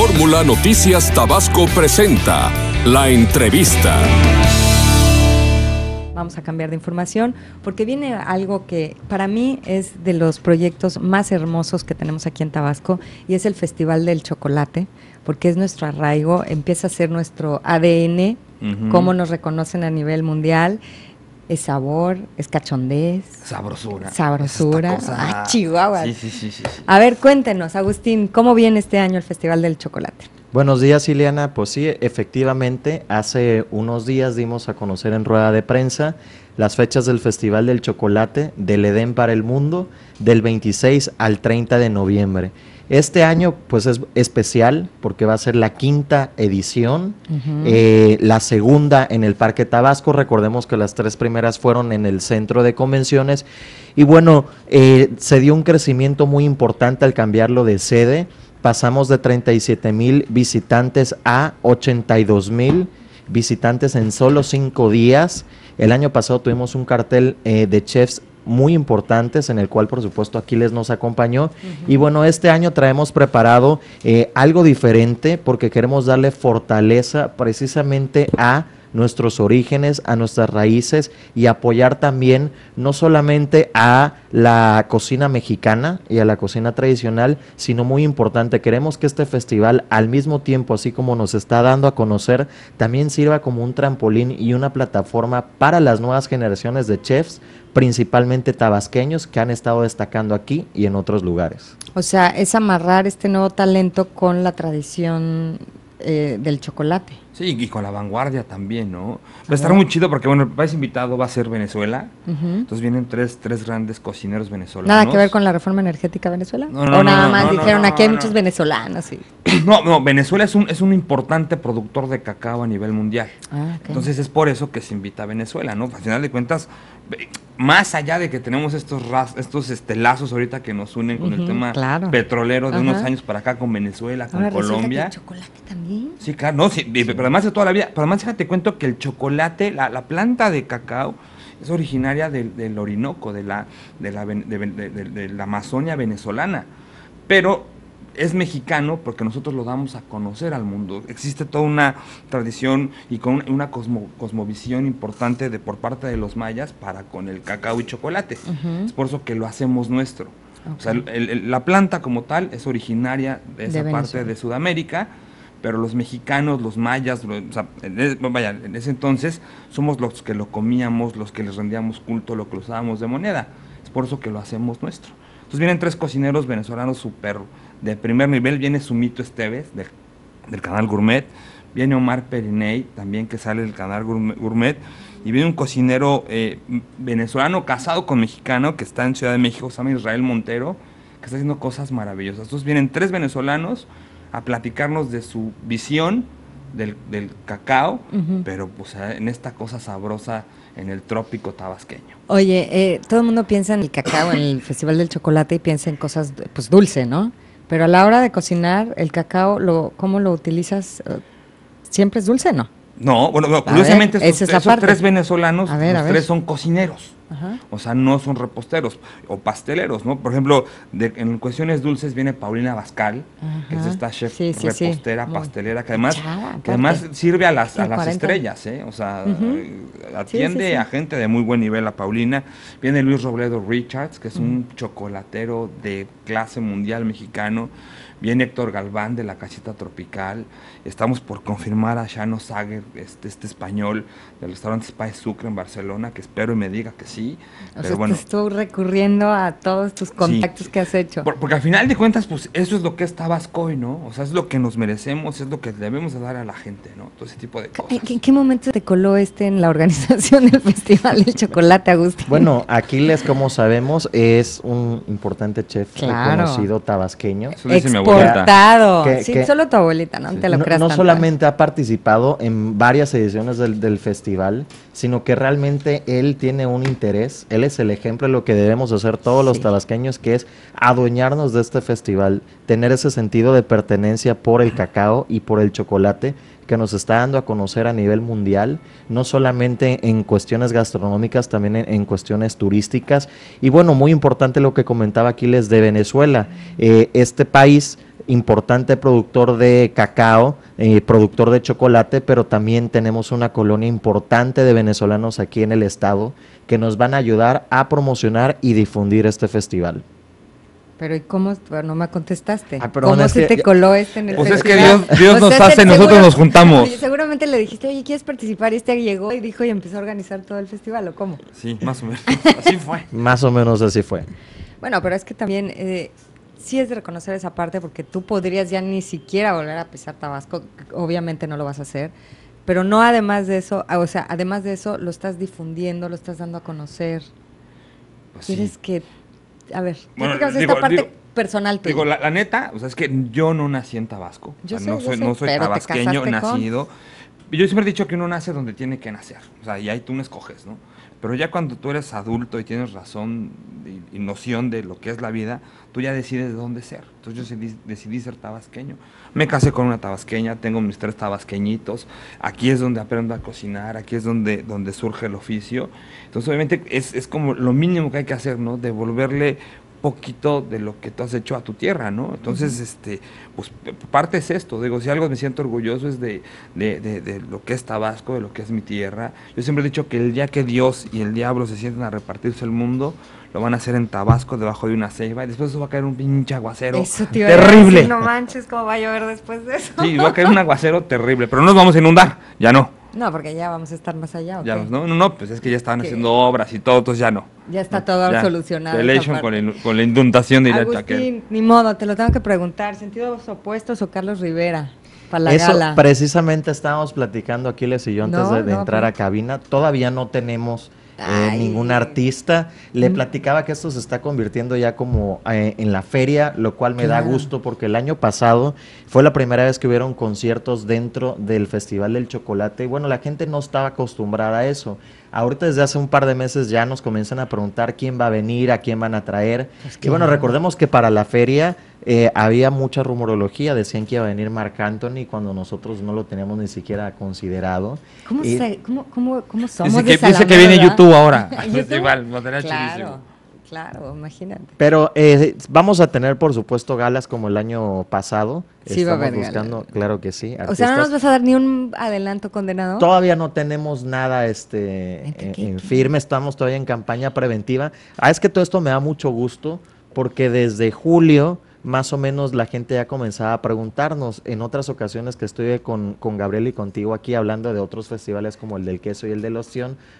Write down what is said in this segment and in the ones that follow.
Fórmula Noticias Tabasco presenta la entrevista. Vamos a cambiar de información porque viene algo que para mí es de los proyectos más hermosos que tenemos aquí en Tabasco y es el Festival del Chocolate, porque es nuestro arraigo, empieza a ser nuestro ADN, como cómo nos reconocen a nivel mundial es sabor, es cachondez. Sabrosura. Sabrosura. ah, Chihuahua. sí, A ver, cuéntenos, Agustín, ¿cómo viene este año el Festival del Chocolate? Buenos días, Ileana. Pues sí, efectivamente, hace unos días dimos a conocer en rueda de prensa las fechas del Festival del Chocolate del Edén para el Mundo del 26 al 30 de noviembre. Este año pues es especial porque va a ser la quinta edición, eh, la segunda en el Parque Tabasco, recordemos que las tres primeras fueron en el centro de convenciones y bueno, eh, se dio un crecimiento muy importante al cambiarlo de sede, pasamos de 37 mil visitantes a 82 mil visitantes en solo cinco días. El año pasado tuvimos un cartel eh, de chefs muy importantes en el cual por supuesto Aquiles nos acompañó. Y bueno, este año traemos preparado eh, algo diferente porque queremos darle fortaleza precisamente a nuestros orígenes, a nuestras raíces y apoyar también no solamente a la cocina mexicana y a la cocina tradicional, sino muy importante, queremos que este festival al mismo tiempo, así como nos está dando a conocer, también sirva como un trampolín y una plataforma para las nuevas generaciones de chefs, principalmente tabasqueños, que han estado destacando aquí y en otros lugares. O sea, es amarrar este nuevo talento con la tradición eh, del chocolate. Sí, y con la vanguardia también, ¿no? Va a estar muy chido porque, bueno, el país invitado va a ser Venezuela. Entonces vienen tres, tres grandes cocineros venezolanos. ¿Nada que ver con la reforma energética de Venezuela? No, o nada más dijeron, aquí hay muchos venezolanos. sí No, no, Venezuela es un, es un importante productor de cacao a nivel mundial. Ah, Entonces es por eso que se invita a Venezuela, ¿no? Al final de cuentas, más allá de que tenemos estos, estos este, lazos ahorita que nos unen con el tema petrolero de unos años para acá con Venezuela, con Ahora Colombia. el chocolate también. Sí, claro, no, sí, pero además de toda la vida, pero además te cuento que el chocolate, la, planta de cacao, es originaria del, Orinoco, de la, de la, de la Amazonia venezolana. Pero es mexicano porque nosotros lo damos a conocer al mundo. Existe toda una tradición y con una cosmovisión importante de por parte de los mayas para con el cacao y chocolate. Es por eso que lo hacemos nuestro. la planta como tal es originaria de esa parte de Sudamérica, pero los mexicanos, los mayas, en, vaya, en ese entonces somos los que lo comíamos, los que les rendíamos culto, lo que lo usábamos de moneda. Es por eso que lo hacemos nuestro. Entonces vienen tres cocineros venezolanos super de primer nivel viene Sumito Esteves, del, canal Gourmet. Viene Omar Periney, también que sale del canal Gourmet. Y viene un cocinero eh, venezolano casado con mexicano que está en Ciudad de México, se llama Israel Montero, que está haciendo cosas maravillosas. Entonces vienen tres venezolanos a platicarnos de su visión del, cacao, pero pues en esta cosa sabrosa en el trópico tabasqueño. Oye, eh, todo el mundo piensa en el cacao, en el Festival del Chocolate y piensa en cosas pues dulce, ¿no? Pero a la hora de cocinar, el cacao, lo, ¿cómo lo utilizas? ¿Siempre es dulce, no? No, bueno, curiosamente tres venezolanos, tres son cocineros. O sea, no son reposteros o pasteleros, ¿no? Por ejemplo, de, en cuestiones dulces viene Paulina Bascal, que es esta chef repostera, pastelera, que además, además sirve a las, a las estrellas, ¿eh? O sea, atiende a gente de muy buen nivel, a Paulina. Viene Luis Robledo Richards, que es un chocolatero de clase mundial mexicano. Viene Héctor Galván de la Casita Tropical. Estamos por confirmar a Shano Sager, este, este español del restaurante Spice Sucre en Barcelona, que espero y me diga que sí así. bueno. estuvo recurriendo a todos tus contactos que has hecho. porque al final de cuentas, pues eso es lo que es Tabasco hoy, ¿no? O sea, es lo que nos merecemos, es lo que debemos dar a la gente, ¿no? Todo ese tipo de cosas. ¿En, qué momento te coló este en la organización del Festival del Chocolate, Agustín? Bueno, Aquiles, como sabemos, es un importante chef claro. reconocido tabasqueño. Exportado. sí, solo tu abuelita, ¿no? no, solamente ha participado en varias ediciones del festival, sino que realmente él tiene un interés, él es el ejemplo de lo que debemos hacer todos los tabasqueños, que es adueñarnos de este festival, tener ese sentido de pertenencia por el cacao y por el chocolate que nos está dando a conocer a nivel mundial, no solamente en cuestiones gastronómicas, también en, cuestiones turísticas. Y bueno, muy importante lo que comentaba aquí les de Venezuela. Eh, este país importante productor de cacao, eh, productor de chocolate, pero también tenemos una colonia importante de venezolanos aquí en el estado que nos van a ayudar a promocionar y difundir este festival. Pero ¿y cómo? No me contestaste. Ah, ¿Cómo se te coló este en el Pues es que Dios, nos hace, nosotros nos juntamos. Seguramente le dijiste, oye, ¿quieres participar? Y este llegó y dijo y empezó a organizar todo el festival, ¿o cómo? Sí, más o menos. así fue. más o menos así fue. Bueno, pero es que también eh, sí es de reconocer esa parte porque tú podrías ya ni siquiera volver a pisar Tabasco, obviamente no lo vas a hacer, pero no además de eso, ah, o sea, además de eso lo estás difundiendo, lo estás dando a conocer. Quieres que, a ver, bueno, esta parte personal. Tuya? Digo, la, neta, o sea, es que yo no nací en Tabasco, yo no soy, tabasqueño nacido. Yo siempre he dicho que uno nace donde tiene que nacer, o sea, y ahí tú me escoges, ¿no? Pero ya cuando tú eres adulto y tienes razón y, noción de lo que es la vida, tú ya decides dónde ser. Entonces yo decidí, ser tabasqueño. Me casé con una tabasqueña, tengo mis tres tabasqueñitos. Aquí es donde aprendo a cocinar, aquí es donde, donde surge el oficio. Entonces obviamente es, es como lo mínimo que hay que hacer, ¿no? Devolverle poquito de lo que tú has hecho a tu tierra, ¿no? Entonces, este, pues parte es esto, digo, si algo me siento orgulloso es de, lo que es Tabasco, de lo que es mi tierra. Yo siempre he dicho que el día que Dios y el diablo se sienten a repartirse el mundo, lo van a hacer en Tabasco debajo de una ceiba y después eso va a caer un pinche aguacero eso, terrible. no manches, cómo va a llover después de eso. Sí, va a caer un aguacero terrible, pero no nos vamos a inundar, ya no. No, porque ya vamos a estar más allá. ya, No, no, no, pues es que ya estaban haciendo obras y todo, entonces ya no. Ya está todo solucionado. con, con la inundación directa. Agustín, ni modo, te lo tengo que preguntar. ¿Sentidos opuestos o Carlos Rivera? Para la Eso precisamente estábamos platicando aquí, Les y yo, antes de, entrar a pues. cabina. Todavía no tenemos eh, ningún artista. Le platicaba que esto se está convirtiendo ya como eh, en la feria, lo cual me da gusto porque el año pasado fue la primera vez que hubieron conciertos dentro del Festival del Chocolate. bueno, la gente no estaba acostumbrada a eso. Ahorita desde hace un par de meses ya nos comienzan a preguntar quién va a venir, a quién van a traer. y bueno, recordemos que para la feria eh, había mucha rumorología, decían que iba a venir Marc Anthony cuando nosotros no lo teníamos ni siquiera considerado. ¿Cómo, se, cómo, cómo, somos? Dice que, dice que viene YouTube ahora. Igual, claro. Claro, imagínate. Pero eh, vamos a tener, por supuesto, galas como el año pasado. Sí, va a haber buscando, claro que sí. O sea, no nos vas a dar ni un adelanto condenado. Todavía no tenemos nada este eh, firme. Estamos todavía en campaña preventiva. Ah, es que todo esto me da mucho gusto porque desde julio más o menos la gente ya comenzaba a preguntarnos. En otras ocasiones que estuve con, con Gabriel y contigo aquí hablando de otros festivales como el del queso y el de la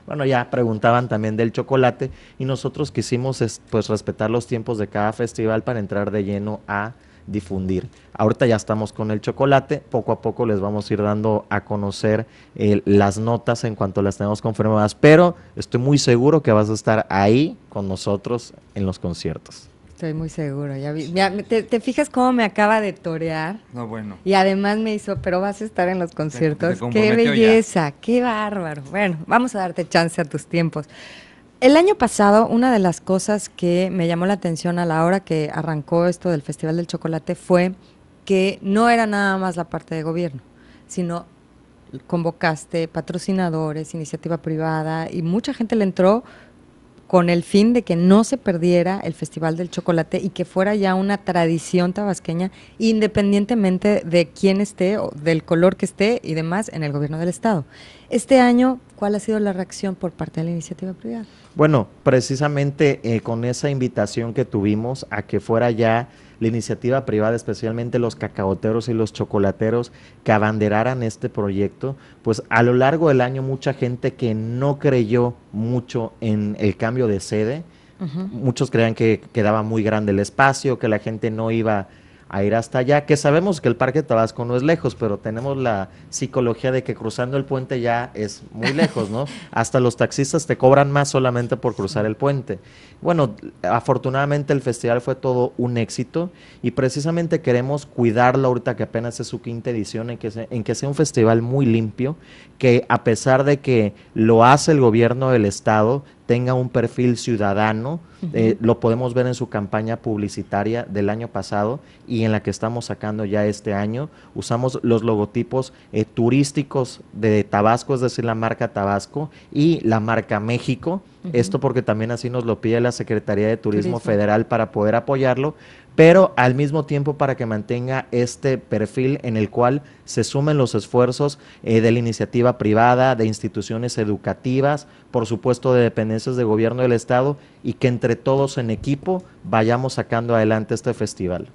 bueno, ya preguntaban también del chocolate y nosotros quisimos pues respetar los tiempos de cada festival para entrar de lleno a difundir. Ahorita ya estamos con el chocolate, poco a poco les vamos a ir dando a conocer eh, las notas en cuanto las tenemos confirmadas, pero estoy muy seguro que vas a estar ahí con nosotros en los conciertos. Estoy muy seguro, ya vi. ¿te, fijas cómo me acaba de torear? No, bueno. Y además me hizo, pero vas a estar en los conciertos. qué belleza, qué bárbaro. Bueno, vamos a darte chance a tus tiempos. El año pasado, una de las cosas que me llamó la atención a la hora que arrancó esto del Festival del Chocolate fue que no era nada más la parte de gobierno, sino convocaste patrocinadores, iniciativa privada y mucha gente le entró con el fin de que no se perdiera el Festival del Chocolate y que fuera ya una tradición tabasqueña, independientemente de quién esté, o del color que esté y demás en el gobierno del Estado. Este año, ¿cuál ha sido la reacción por parte de la iniciativa privada? Bueno, precisamente eh, con esa invitación que tuvimos a que fuera ya la iniciativa privada, especialmente los cacaoteros y los chocolateros que abanderaran este proyecto, pues a lo largo del año mucha gente que no creyó mucho en el cambio de sede, muchos creían que quedaba muy grande el espacio, que la gente no iba a ir hasta allá, que sabemos que el Parque Tabasco no es lejos, pero tenemos la psicología de que cruzando el puente ya es muy lejos, ¿no? hasta los taxistas te cobran más solamente por cruzar el puente. Bueno, afortunadamente el festival fue todo un éxito y precisamente queremos cuidarlo ahorita que apenas es su quinta edición, en que, sea, en que sea un festival muy limpio, que a pesar de que lo hace el gobierno del Estado, tenga un perfil ciudadano. Eh, lo podemos ver en su campaña publicitaria del año pasado y en la que estamos sacando ya este año. Usamos los logotipos eh, turísticos de Tabasco, es decir, la marca Tabasco y la marca México. Esto porque también así nos lo pide la Secretaría de Turismo. Federal para poder apoyarlo, pero al mismo tiempo para que mantenga este perfil en el cual se sumen los esfuerzos eh, de la iniciativa privada, de instituciones educativas, por supuesto de dependencias de gobierno del Estado y que entre todos en equipo vayamos sacando adelante este festival.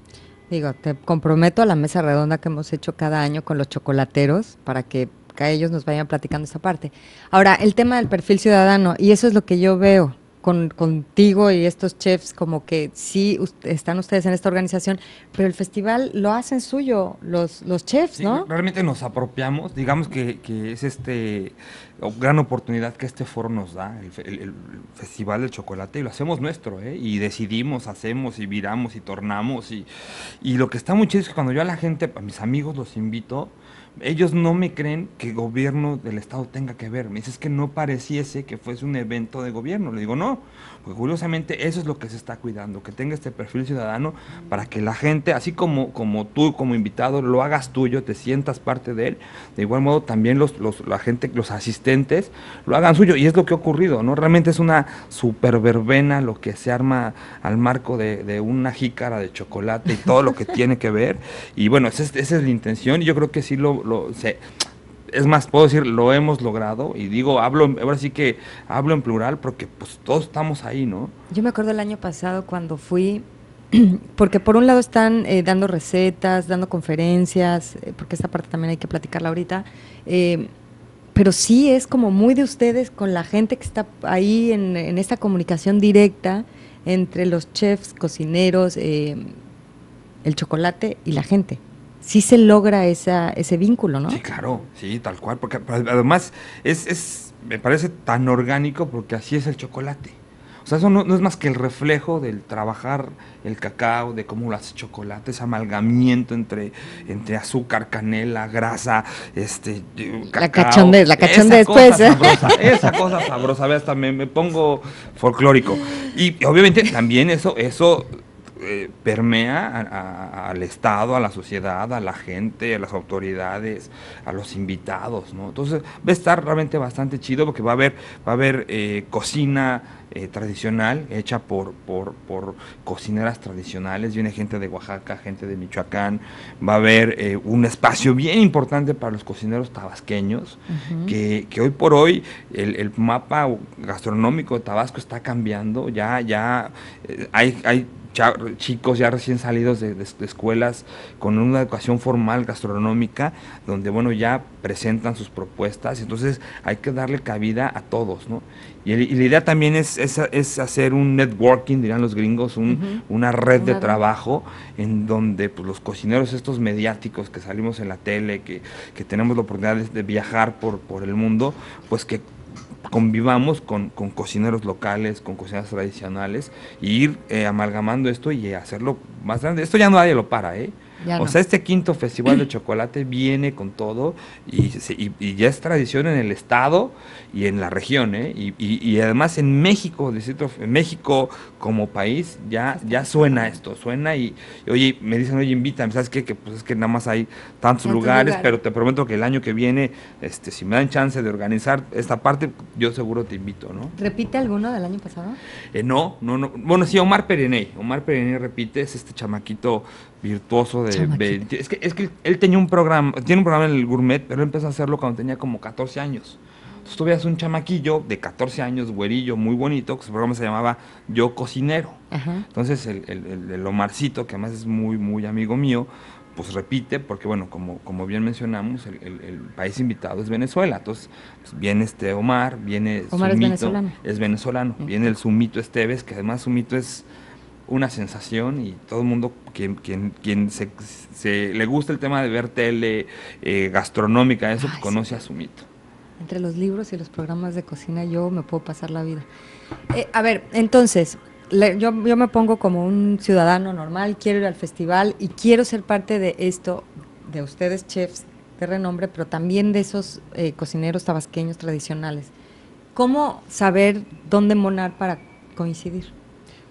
Digo, te comprometo a la mesa redonda que hemos hecho cada año con los chocolateros para que ellos nos vayan platicando esta parte. Ahora, el tema del perfil ciudadano, y eso es lo que yo veo contigo y estos chefs, como que sí están ustedes en esta organización, pero el festival lo hacen suyo los, los chefs, ¿no? Realmente nos apropiamos, digamos que, es este gran oportunidad que este foro nos da, el, Festival del Chocolate, y lo hacemos nuestro, ¿eh? y decidimos, hacemos, y viramos, y tornamos, y, y lo que está muy chido es que cuando yo a la gente, a mis amigos los invito, ellos no me creen que gobierno del Estado tenga que ver. Me dices que no pareciese que fuese un evento de gobierno. Le digo, no, porque curiosamente eso es lo que se está cuidando, que tenga este perfil ciudadano para que la gente, así como, como tú como invitado lo hagas tuyo, te sientas parte de él, de igual modo también los, la gente, los asistentes lo hagan suyo. Y es lo que ha ocurrido, ¿no? Realmente es una super verbena lo que se arma al marco de, una jícara de chocolate y todo lo que tiene que ver. Y bueno, esa es, la intención y yo creo que sí lo, lo se es más, puedo decir, lo hemos logrado, y digo, hablo, ahora sí que hablo en plural, porque pues todos estamos ahí, ¿no? Yo me acuerdo el año pasado cuando fui, porque por un lado están eh, dando recetas, dando conferencias, eh, porque esta parte también hay que platicarla ahorita, eh, pero sí es como muy de ustedes con la gente que está ahí en esta comunicación directa entre los chefs, cocineros, el chocolate y la gente sí se logra esa, ese vínculo, ¿no? Sí, claro, sí, tal cual, porque pues, además es, es me parece tan orgánico porque así es el chocolate. O sea, eso no, es más que el reflejo del trabajar el cacao, de cómo lo hace chocolate, ese amalgamiento entre, entre azúcar, canela, grasa, este, cacao. La cachondez, la esa Cosa sabrosa, esa cosa sabrosa, también me pongo folclórico. Y obviamente también eso, eso eh, permea al Estado, a la sociedad, a la gente, a las autoridades, a los invitados, ¿no? Entonces va a estar realmente bastante chido porque va a haber, va a haber eh, cocina eh, tradicional hecha por, por, cocineras tradicionales, viene gente de Oaxaca, gente de Michoacán, va a haber un espacio bien importante para los cocineros tabasqueños, que, que, hoy por hoy el, el, mapa gastronómico de Tabasco está cambiando, ya, ya hay, hay chicos ya recién salidos de, escuelas con una educación formal gastronómica donde bueno ya presentan sus propuestas entonces hay que darle cabida a todos no y, la idea también es, es, hacer un networking dirán los gringos una red de trabajo en donde pues, los cocineros estos mediáticos que salimos en la tele que, que tenemos la oportunidad de, de viajar por, por el mundo pues que convivamos con, cocineros locales, con cocinas tradicionales, e ir eh, amalgamando esto y hacerlo más grande. Esto ya nadie lo para, ¿eh? o sea, este quinto festival de chocolate viene con todo y, ya es tradición en el estado y en la región, ¿eh? y, además en México, en México como país ya, ya suena esto, suena y, oye, me dicen, oye, invítame, ¿sabes qué? Que pues es que nada más hay tantos lugares, pero te prometo que el año que viene, este, si me dan chance de organizar esta parte, yo seguro te invito, ¿no? ¿Repite alguno del año pasado? Eh, no, no, no. Bueno, sí, Omar Pereney. Omar Pereney repite, es este chamaquito virtuoso de... Es que, él tenía un programa, tiene un programa en el Gourmet, pero él empezó a hacerlo cuando tenía como 14 años. Entonces tú veías un chamaquillo de 14 años, güerillo, muy bonito, que su programa se llamaba Yo Cocinero. Entonces el, el, Omarcito, que además es muy, muy amigo mío, pues repite, porque bueno, como, como bien mencionamos, el, país invitado es Venezuela. Entonces, viene este Omar, viene Omar es venezolano. Es venezolano. Viene el Sumito Esteves, que además Sumito es una sensación y todo el mundo, quien, quien, quien se, le gusta el tema de ver tele eh, gastronómica, eso, conoce a su mito. Entre los libros y los programas de cocina yo me puedo pasar la vida. Eh, a ver, entonces, yo, yo me pongo como un ciudadano normal, quiero ir al festival y quiero ser parte de esto, de ustedes chefs de renombre, pero también de esos eh, cocineros tabasqueños tradicionales. ¿Cómo saber dónde monar para coincidir?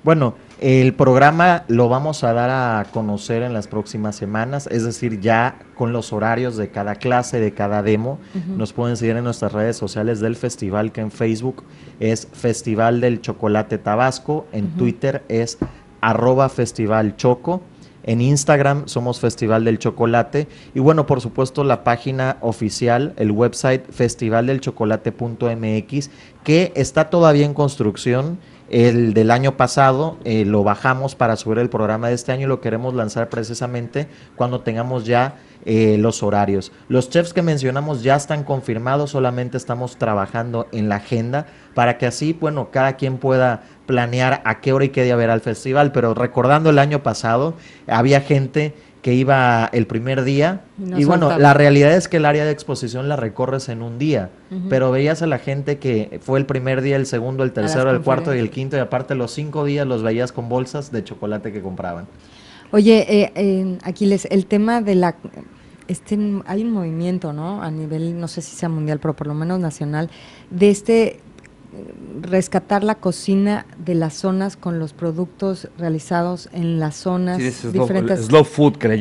Bueno, el programa lo vamos a dar a conocer en las próximas semanas, es decir, ya con los horarios de cada clase, de cada demo. Nos pueden seguir en nuestras redes sociales del festival, que en Facebook es Festival del Chocolate Tabasco, en Twitter es arroba Festival Choco. En Instagram somos Festival del Chocolate y bueno, por supuesto la página oficial, el website festivaldelchocolate.mx que está todavía en construcción el del año pasado eh, lo bajamos para subir el programa de este año y lo queremos lanzar precisamente cuando tengamos ya eh, los horarios. Los chefs que mencionamos ya están confirmados, solamente estamos trabajando en la agenda para que así, bueno, cada quien pueda planear a qué hora y qué día verá el festival. Pero recordando el año pasado, había gente que iba el primer día. y bueno, la realidad es que el área de exposición la recorres en un día, pero veías a la gente que fue el primer día, el segundo, el tercero, el cuarto y el quinto, y aparte los cinco días los veías con bolsas de chocolate que compraban. Oye, eh, Aquiles, el tema de la... Este, hay un movimiento, ¿no? A nivel, no sé si sea mundial, pero por lo menos nacional, de este rescatar la cocina de las zonas con los productos realizados en las zonas sí, es Slow, food que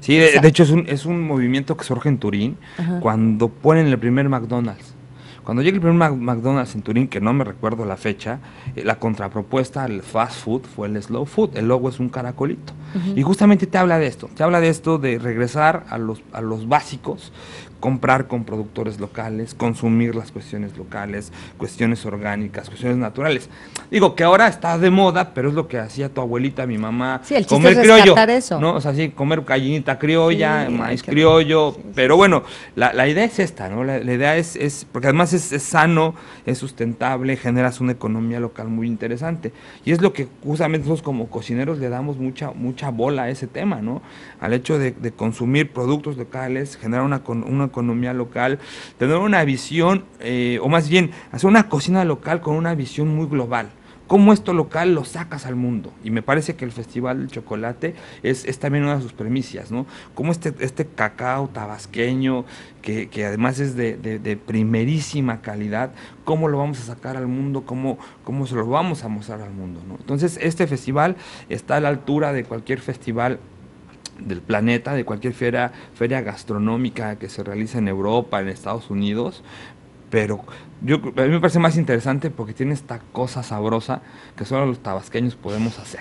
Sí, de hecho es un, movimiento que surge en Turín cuando ponen el primer McDonald's. Cuando llega el primer McDonald's en Turín, que no me recuerdo la fecha, eh, la contrapropuesta al fast food fue el slow food. El logo es un caracolito. Y justamente te habla de esto. Te habla de esto de regresar a los, a los básicos comprar con productores locales, consumir las cuestiones locales, cuestiones orgánicas, cuestiones naturales. Digo que ahora está de moda, pero es lo que hacía tu abuelita, mi mamá, sí, el comer criollo, eso. ¿no? O sea, sí, comer gallinita criolla, maíz criollo, pero bueno, la, la, idea es esta, ¿no? La, idea es, es, porque además es, es, sano, es sustentable, generas una economía local muy interesante y es lo que justamente nosotros como cocineros le damos mucha mucha bola a ese tema, ¿no? Al hecho de, de consumir productos locales, generar una, una economía local, tener una visión, eh, o más bien, hacer una cocina local con una visión muy global cómo esto local lo sacas al mundo. Y me parece que el Festival del Chocolate es, también una de sus premisas, ¿no? Cómo este, este cacao tabasqueño, que, además es de, primerísima calidad, cómo lo vamos a sacar al mundo, cómo, cómo se lo vamos a mostrar al mundo, Entonces, este festival está a la altura de cualquier festival del planeta, de cualquier feria, feria gastronómica que se realiza en Europa, en Estados Unidos, pero yo, a mí me parece más interesante porque tiene esta cosa sabrosa que solo los tabasqueños podemos hacer.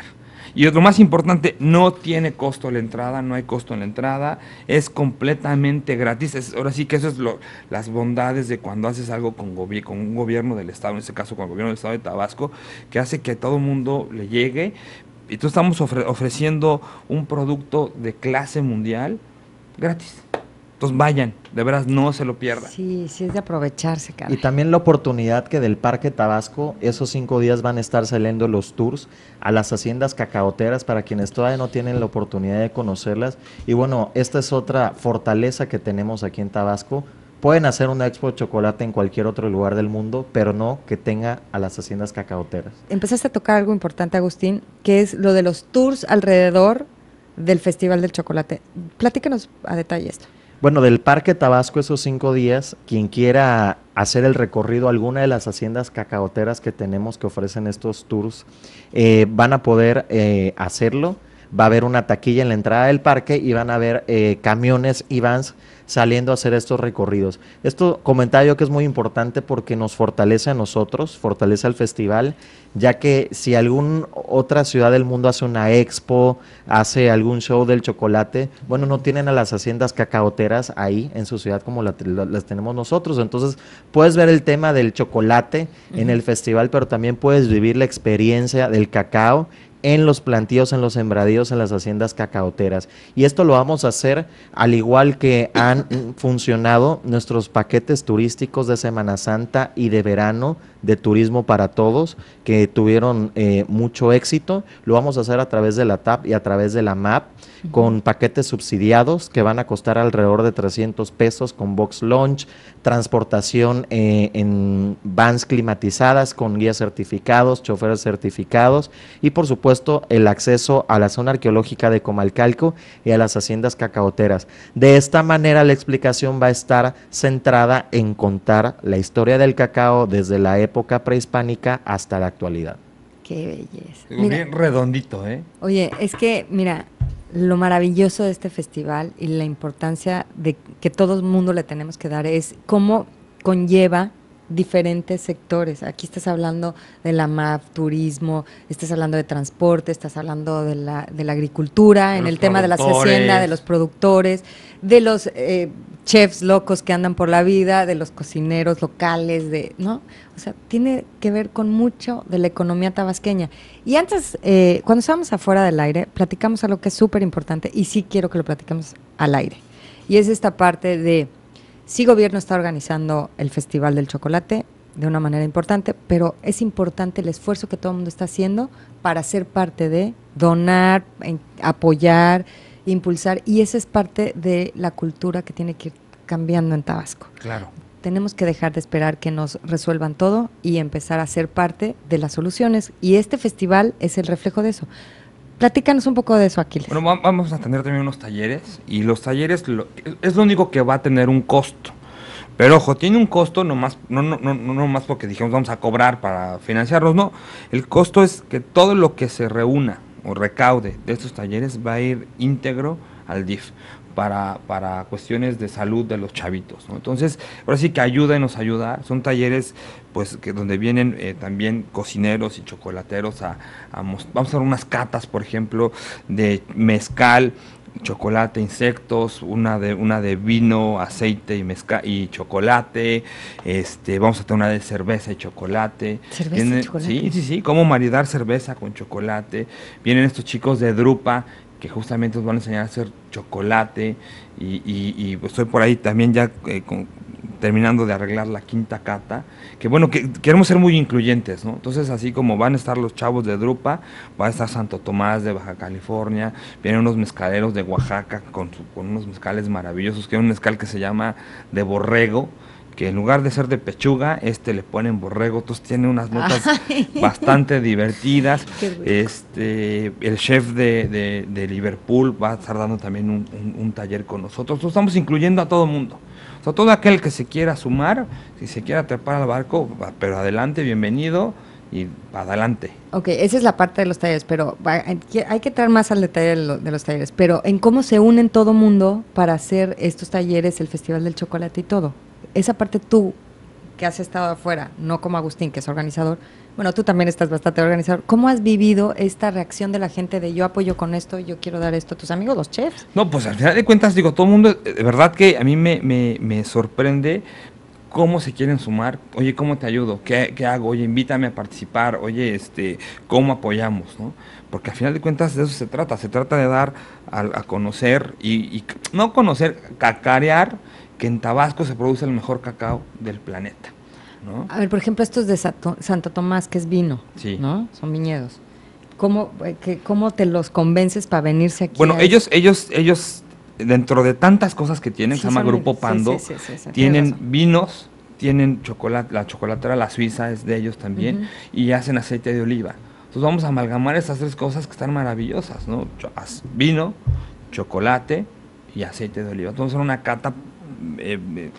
Y lo más importante, no tiene costo la entrada, no hay costo en la entrada, es completamente gratis. ahora sí que eso es lo, las bondades de cuando haces algo con, con un gobierno del Estado, en este caso con el gobierno del Estado de Tabasco, que hace que todo el mundo le llegue, y tú estamos ofreciendo un producto de clase mundial gratis. Entonces vayan, de veras no se lo pierdan. Sí, sí es de aprovecharse, cara. Y también la oportunidad que del Parque Tabasco, esos cinco días van a estar saliendo los tours a las haciendas cacaoteras para quienes todavía no tienen la oportunidad de conocerlas. Y bueno, esta es otra fortaleza que tenemos aquí en Tabasco, pueden hacer una expo de chocolate en cualquier otro lugar del mundo, pero no que tenga a las haciendas cacaoteras. Empezaste a tocar algo importante, Agustín, que es lo de los tours alrededor del Festival del Chocolate. Platícanos a detalle esto. Bueno, del Parque Tabasco esos cinco días, quien quiera hacer el recorrido a alguna de las haciendas cacaoteras que tenemos que ofrecen estos tours, eh, van a poder eh, hacerlo va a haber una taquilla en la entrada del parque y van a haber eh, camiones y vans saliendo a hacer estos recorridos. Esto yo que es muy importante porque nos fortalece a nosotros, fortalece al festival, ya que si alguna otra ciudad del mundo hace una expo, hace algún show del chocolate, bueno, no tienen a las haciendas cacaoteras ahí en su ciudad como las tenemos nosotros. Entonces, puedes ver el tema del chocolate en el festival, pero también puedes vivir la experiencia del cacao en los plantíos, en los sembradíos, en las haciendas cacaoteras. Y esto lo vamos a hacer al igual que han funcionado nuestros paquetes turísticos de Semana Santa y de verano de Turismo para Todos, que tuvieron eh, mucho éxito. Lo vamos a hacer a través de la TAP y a través de la MAP, con paquetes subsidiados que van a costar alrededor de 300 pesos con box launch, transportación eh, en vans climatizadas con guías certificados, choferes certificados y por supuesto el acceso a la zona arqueológica de Comalcalco y a las haciendas cacaoteras. De esta manera, la explicación va a estar centrada en contar la historia del cacao desde la época prehispánica hasta la actualidad. Qué belleza. Muy redondito, ¿eh? Oye, es que, mira, lo maravilloso de este festival y la importancia de que todo el mundo le tenemos que dar es cómo conlleva diferentes sectores. Aquí estás hablando de la MAP, turismo, estás hablando de transporte, estás hablando de la, de la agricultura, en el tema de la hacienda, de los productores, de los eh, chefs locos que andan por la vida, de los cocineros locales, de, ¿no? O sea, tiene que ver con mucho de la economía tabasqueña. Y antes, eh, cuando estábamos afuera del aire, platicamos algo que es súper importante y sí quiero que lo platicamos al aire. Y es esta parte de Sí, gobierno está organizando el Festival del Chocolate de una manera importante, pero es importante el esfuerzo que todo el mundo está haciendo para ser parte de donar, apoyar, impulsar, y esa es parte de la cultura que tiene que ir cambiando en Tabasco. Claro. Tenemos que dejar de esperar que nos resuelvan todo y empezar a ser parte de las soluciones. Y este festival es el reflejo de eso. Platícanos un poco de eso, Aquiles. Bueno, vamos a tener también unos talleres y los talleres es lo único que va a tener un costo. Pero ojo, tiene un costo no, no, no, no más porque dijimos vamos a cobrar para financiarlos, no. El costo es que todo lo que se reúna o recaude de estos talleres va a ir íntegro al DIF para, para cuestiones de salud de los chavitos. Entonces, ahora sí que ayúdenos a ayudar. Son talleres pues que donde vienen eh, también cocineros y chocolateros a, a vamos a hacer unas catas, por ejemplo, de mezcal, chocolate, insectos, una de, una de vino, aceite y mezca y chocolate, este, vamos a tener una de cerveza y chocolate. ¿Cerveza y chocolate? Sí, sí, sí, cómo maridar cerveza con chocolate. Vienen estos chicos de Drupa que justamente os van a enseñar a hacer chocolate y, estoy por ahí también ya eh, con, terminando de arreglar la quinta cata, que bueno, que queremos ser muy incluyentes, ¿no? Entonces, así como van a estar los chavos de Drupa, va a estar Santo Tomás de Baja California, vienen unos mezcaleros de Oaxaca con, su, con unos mezcales maravillosos, que hay un mezcal que se llama de borrego, que en lugar de ser de pechuga, este le ponen borrego, entonces tiene unas notas bastante divertidas. Este, el chef de, Liverpool va a estar dando también un, taller con nosotros. estamos incluyendo a todo mundo todo aquel que se quiera sumar, si se quiera trepar al barco, pero adelante, bienvenido y adelante. Ok, esa es la parte de los talleres, pero eh, hay que entrar más al detalle de los talleres, pero en cómo se unen todo mundo para hacer estos talleres, el Festival del Chocolate y todo. Esa parte tú, que has estado afuera, no como Agustín, que es organizador, bueno, tú también estás bastante organizado. ¿Cómo has vivido esta reacción de la gente de yo apoyo con esto, yo quiero dar esto a tus amigos, los chefs? No, pues al final de cuentas, digo, todo el mundo, eh, de verdad que a mí me, me, me sorprende cómo se quieren sumar, oye, ¿cómo te ayudo? ¿Qué, ¿Qué, hago? Oye, invítame a participar, oye, este, ¿cómo apoyamos? ¿no? Porque al final de cuentas de eso se trata, se trata de dar a, conocer y, y, no conocer, cacarear que en Tabasco se produce el mejor cacao del planeta. A ver, por ejemplo, estos de Santo Tomás, que es vino, sí. ¿no? Son viñedos. ¿Cómo, eh, te los convences para venirse aquí? Bueno, ellos, ellos, ellos, dentro de tantas cosas que tienen, se llama Grupo Pando, tienen vinos, tienen chocolate, la chocolatera, la suiza es de ellos también, y hacen aceite de oliva. Entonces vamos a amalgamar esas tres cosas que están maravillosas, ¿no? Vino, chocolate y aceite de oliva. Entonces son una cata eh, eh,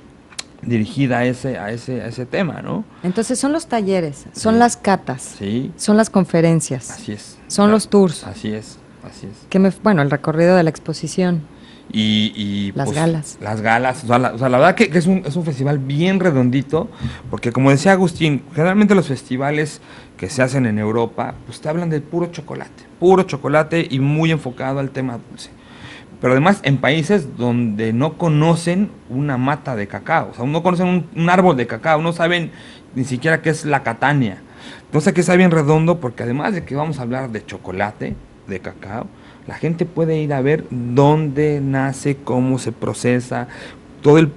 dirigida a ese, a ese, a ese tema, ¿no? Entonces son los talleres, son las catas, son las conferencias, son los ah, tours, así es, así es. Que me, bueno, el recorrido de la exposición. Y, las pues, galas. Las galas, o sea, la, verdad que, es, un, es, un, festival bien redondito, porque como decía Agustín, generalmente los festivales que se hacen en Europa, pues te hablan del puro chocolate, puro chocolate y muy enfocado al tema dulce pero además en países donde no conocen una mata de cacao, o sea, no conocen un, árbol de cacao, no saben ni siquiera qué es la catania. Entonces aquí está bien redondo porque además de que vamos a hablar de chocolate, de cacao, la gente puede ir a ver dónde nace, cómo se procesa, todo el,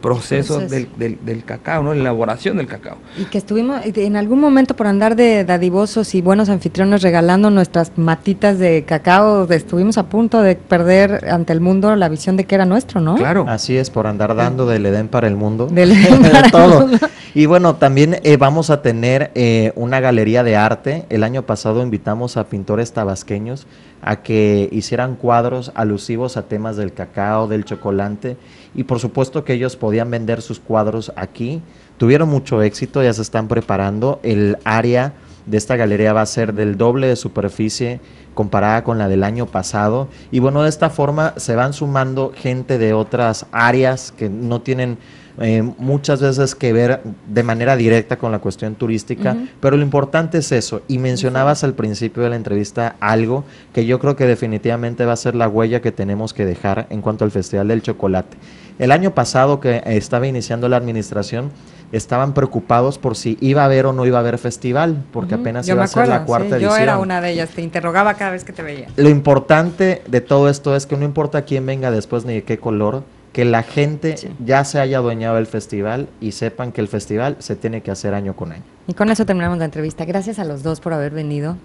proceso, del, cacao, ¿no? la elaboración del cacao. Y que estuvimos en algún momento por andar de dadivosos y buenos anfitriones regalando nuestras matitas de cacao, estuvimos a punto de perder ante el mundo la visión de que era nuestro, ¿no? Claro. Así es, por andar dando del Edén para el mundo. Del Edén para todo. Y bueno, también eh, vamos a tener eh, una galería de arte. El año pasado invitamos a pintores tabasqueños a que hicieran cuadros alusivos a temas del cacao, del chocolate y por supuesto que ellos podían vender sus cuadros aquí. Tuvieron mucho éxito, ya se están preparando. El área de esta galería va a ser del doble de superficie comparada con la del año pasado. Y bueno, de esta forma se van sumando gente de otras áreas que no tienen eh, muchas veces que ver de manera directa con la cuestión turística, pero lo importante es eso. Y mencionabas al principio de la entrevista algo que yo creo que definitivamente va a ser la huella que tenemos que dejar en cuanto al Festival del Chocolate. El año pasado que eh, estaba iniciando la administración, estaban preocupados por si iba a haber o no iba a haber festival, porque apenas iba a ser la cuarta edición. Yo era una de ellas, te interrogaba cada vez que te veía. Lo importante de todo esto es que no importa quién venga después ni de qué color, que la gente ya se haya adueñado del festival y sepan que el festival se tiene que hacer año con año. Y con eso terminamos la entrevista. Gracias a los dos por haber venido.